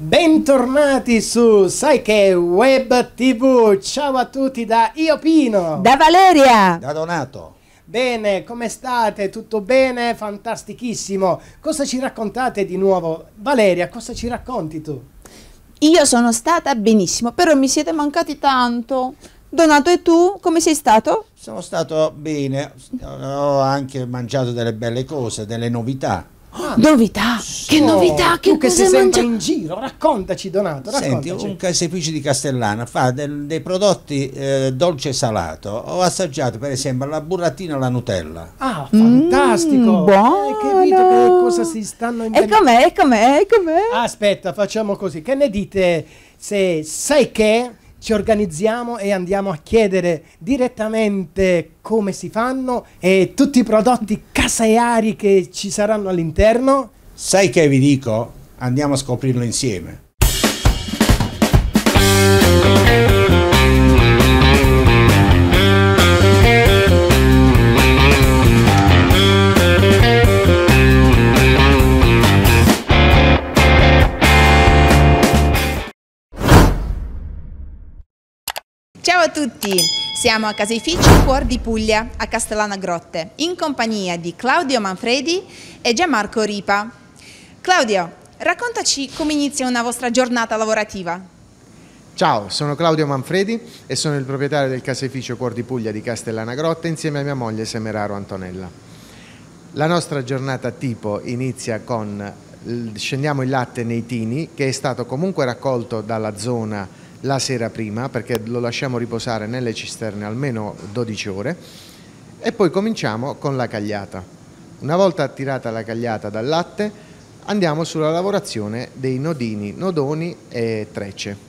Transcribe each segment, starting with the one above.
Bentornati su Psyche Web TV, ciao a tutti da Io Pino, da Valeria, da Donato. Bene, come state? Tutto bene? Fantastichissimo. Cosa ci raccontate di nuovo? Valeria, cosa ci racconti tu? Io sono stata benissimo, però mi siete mancati tanto. Donato, e tu come sei stato? Sono stato bene, ho anche mangiato delle belle cose, delle novità. Ah, novità, so. che novità, che tu che sei sempre mangia... in giro, raccontaci Donato. Raccontaci. Senti, un caseificio di Castellana fa del, dei prodotti eh, dolce e salato. Ho assaggiato per esempio la burattina e la Nutella. Ah, fantastico! Mm, buono. Hai eh, capito che cosa si stanno inventando? E com'è, com'è, com'è? Aspetta, facciamo così. Che ne dite se sai che ci organizziamo e andiamo a chiedere direttamente come si fanno e tutti i prodotti caseari che ci saranno all'interno. Sai che vi dico? Andiamo a scoprirlo insieme. a tutti! Siamo a Caseificio Cuor di Puglia, a Castellana Grotte, in compagnia di Claudio Manfredi e Gianmarco Ripa. Claudio, raccontaci come inizia una vostra giornata lavorativa. Ciao, sono Claudio Manfredi e sono il proprietario del caseificio Cuor di Puglia di Castellana Grotte insieme a mia moglie Semeraro Antonella. La nostra giornata tipo inizia con scendiamo il latte nei tini che è stato comunque raccolto dalla zona la sera prima perché lo lasciamo riposare nelle cisterne almeno 12 ore e poi cominciamo con la cagliata. Una volta tirata la cagliata dal latte andiamo sulla lavorazione dei nodini, nodoni e trecce.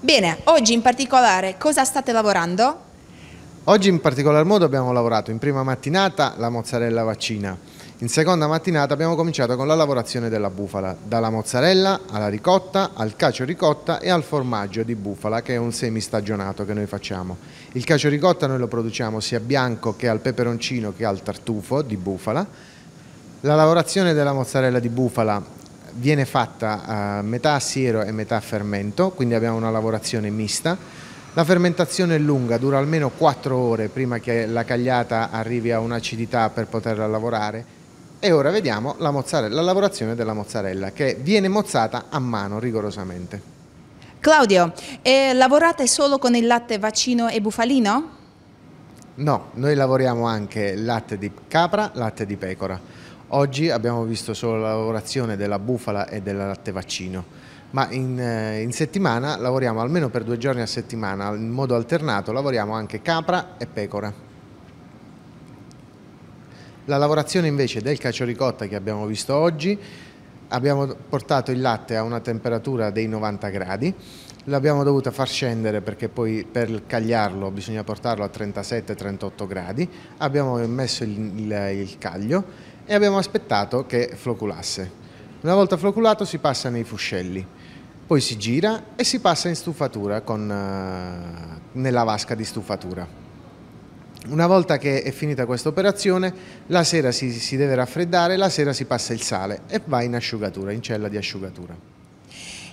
Bene, oggi in particolare cosa state lavorando? Oggi in particolar modo abbiamo lavorato in prima mattinata la mozzarella vaccina in seconda mattinata abbiamo cominciato con la lavorazione della bufala, dalla mozzarella alla ricotta, al cacio ricotta e al formaggio di bufala che è un semistagionato che noi facciamo. Il cacio ricotta noi lo produciamo sia bianco che al peperoncino che al tartufo di bufala. La lavorazione della mozzarella di bufala viene fatta a metà siero e metà fermento, quindi abbiamo una lavorazione mista. La fermentazione è lunga, dura almeno 4 ore prima che la cagliata arrivi a un'acidità per poterla lavorare e ora vediamo la, la lavorazione della mozzarella che viene mozzata a mano rigorosamente. Claudio, eh, lavorate solo con il latte vaccino e bufalino? No, noi lavoriamo anche latte di capra, latte di pecora. Oggi abbiamo visto solo la lavorazione della bufala e del latte vaccino, ma in, eh, in settimana lavoriamo almeno per due giorni a settimana, in modo alternato lavoriamo anche capra e pecora. La lavorazione invece del caccioricotta che abbiamo visto oggi, abbiamo portato il latte a una temperatura dei 90 gradi, l'abbiamo dovuta far scendere perché poi per cagliarlo bisogna portarlo a 37-38 gradi, abbiamo messo il, il, il caglio e abbiamo aspettato che floculasse. Una volta floculato si passa nei fuscelli, poi si gira e si passa in stufatura con, eh, nella vasca di stufatura. Una volta che è finita questa operazione, la sera si, si, deve raffreddare, la sera si passa il sale e va in asciugatura, in cella di asciugatura.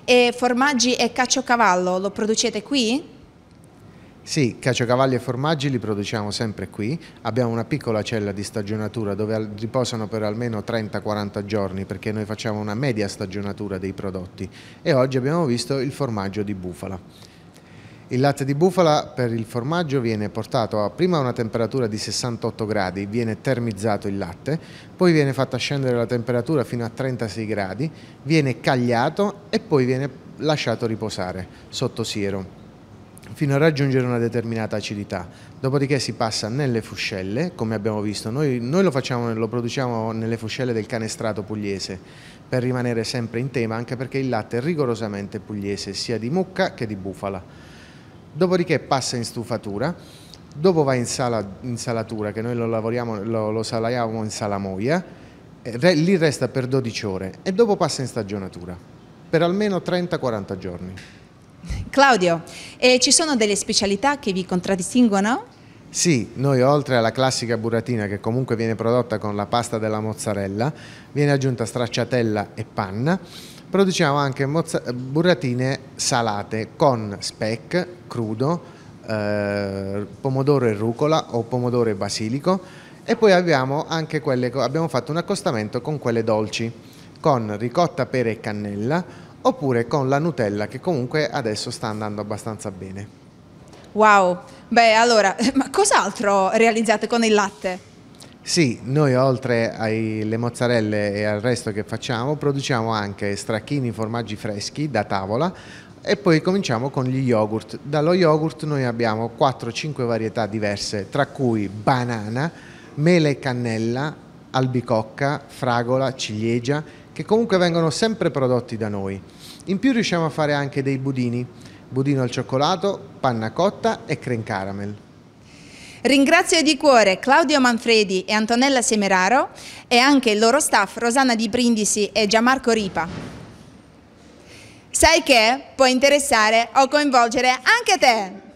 E formaggi e caciocavallo lo producete qui? Sì, caciocavalli e formaggi li produciamo sempre qui. Abbiamo una piccola cella di stagionatura dove riposano per almeno 30-40 giorni perché noi facciamo una media stagionatura dei prodotti e oggi abbiamo visto il formaggio di bufala. Il latte di bufala per il formaggio viene portato a prima una temperatura di 68 gradi, viene termizzato il latte, poi viene fatta scendere la temperatura fino a 36 gradi, viene cagliato e poi viene lasciato riposare sotto siero fino a raggiungere una determinata acidità. Dopodiché si passa nelle fuscelle, come abbiamo visto, noi, noi lo, facciamo, lo produciamo nelle fuscelle del canestrato pugliese per rimanere sempre in tema, anche perché il latte è rigorosamente pugliese, sia di mucca che di bufala dopodiché passa in stufatura, dopo va in, sala, in salatura, che noi lo, lavoriamo, lo, lo salaiamo in salamoia, re, lì resta per 12 ore e dopo passa in stagionatura, per almeno 30-40 giorni. Claudio, eh, ci sono delle specialità che vi contraddistinguono? Sì, noi oltre alla classica buratina che comunque viene prodotta con la pasta della mozzarella, viene aggiunta stracciatella e panna Produciamo anche burratine salate con speck crudo, eh, pomodoro e rucola o pomodoro e basilico e poi abbiamo anche quelle, che abbiamo fatto un accostamento con quelle dolci con ricotta, pere e cannella oppure con la Nutella che comunque adesso sta andando abbastanza bene. Wow, beh allora, ma cos'altro realizzate con il latte? Sì, noi oltre alle mozzarelle e al resto che facciamo, produciamo anche stracchini, formaggi freschi da tavola e poi cominciamo con gli yogurt. Dallo yogurt noi abbiamo 4-5 varietà diverse, tra cui banana, mele e cannella, albicocca, fragola, ciliegia, che comunque vengono sempre prodotti da noi. In più riusciamo a fare anche dei budini, budino al cioccolato, panna cotta e creme caramel. Ringrazio di cuore Claudio Manfredi e Antonella Semeraro e anche il loro staff Rosana Di Brindisi e Gianmarco Ripa. Sai che può interessare o coinvolgere anche te!